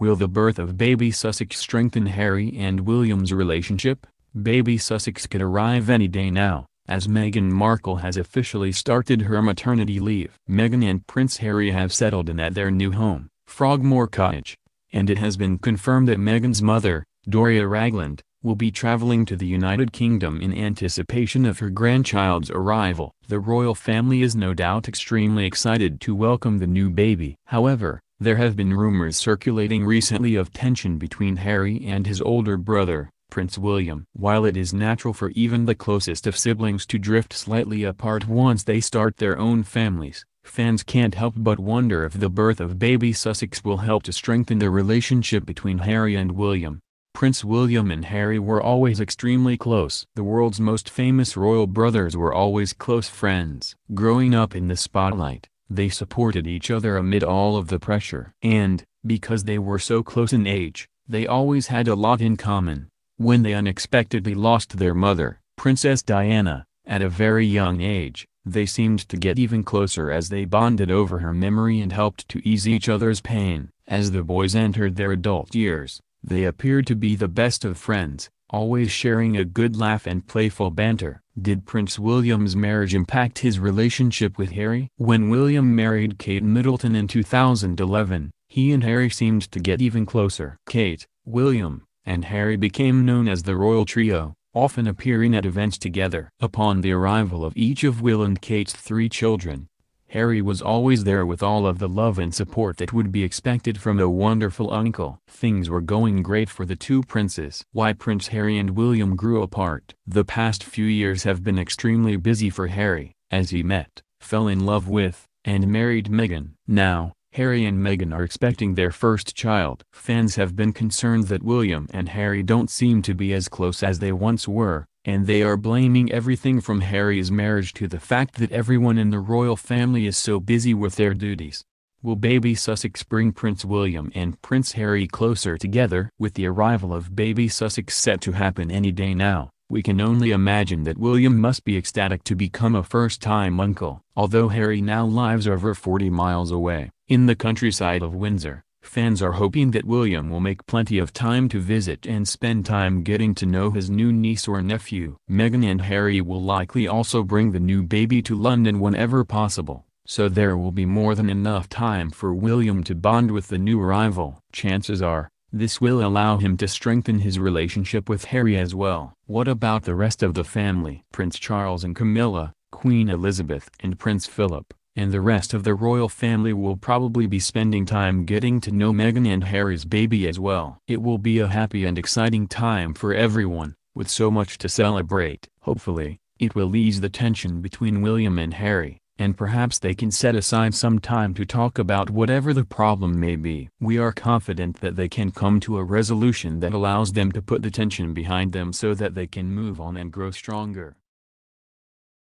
Will the birth of baby Sussex strengthen Harry and William's relationship? Baby Sussex could arrive any day now, as Meghan Markle has officially started her maternity leave. Meghan and Prince Harry have settled in at their new home, Frogmore Cottage, and it has been confirmed that Meghan's mother, Doria Ragland, will be traveling to the United Kingdom in anticipation of her grandchild's arrival. The royal family is no doubt extremely excited to welcome the new baby. However, there have been rumors circulating recently of tension between Harry and his older brother, Prince William. While it is natural for even the closest of siblings to drift slightly apart once they start their own families, fans can't help but wonder if the birth of baby Sussex will help to strengthen the relationship between Harry and William. Prince William and Harry were always extremely close. The world's most famous royal brothers were always close friends. Growing up in the spotlight, they supported each other amid all of the pressure. And, because they were so close in age, they always had a lot in common. When they unexpectedly lost their mother, Princess Diana, at a very young age, they seemed to get even closer as they bonded over her memory and helped to ease each other's pain. As the boys entered their adult years, they appeared to be the best of friends, always sharing a good laugh and playful banter. Did Prince William's marriage impact his relationship with Harry? When William married Kate Middleton in 2011, he and Harry seemed to get even closer. Kate, William, and Harry became known as the royal trio, often appearing at events together. Upon the arrival of each of Will and Kate's three children, Harry was always there with all of the love and support that would be expected from a wonderful uncle. Things were going great for the two princes. Why Prince Harry and William grew apart. The past few years have been extremely busy for Harry, as he met, fell in love with, and married Meghan. Now, Harry and Meghan are expecting their first child. Fans have been concerned that William and Harry don't seem to be as close as they once were, and they are blaming everything from Harry's marriage to the fact that everyone in the royal family is so busy with their duties. Will baby Sussex bring Prince William and Prince Harry closer together? With the arrival of baby Sussex set to happen any day now, we can only imagine that William must be ecstatic to become a first-time uncle. Although Harry now lives over 40 miles away, in the countryside of Windsor, Fans are hoping that William will make plenty of time to visit and spend time getting to know his new niece or nephew. Meghan and Harry will likely also bring the new baby to London whenever possible, so there will be more than enough time for William to bond with the new arrival. Chances are, this will allow him to strengthen his relationship with Harry as well. What about the rest of the family? Prince Charles and Camilla, Queen Elizabeth and Prince Philip and the rest of the royal family will probably be spending time getting to know Meghan and Harry's baby as well. It will be a happy and exciting time for everyone, with so much to celebrate. Hopefully, it will ease the tension between William and Harry, and perhaps they can set aside some time to talk about whatever the problem may be. We are confident that they can come to a resolution that allows them to put the tension behind them so that they can move on and grow stronger.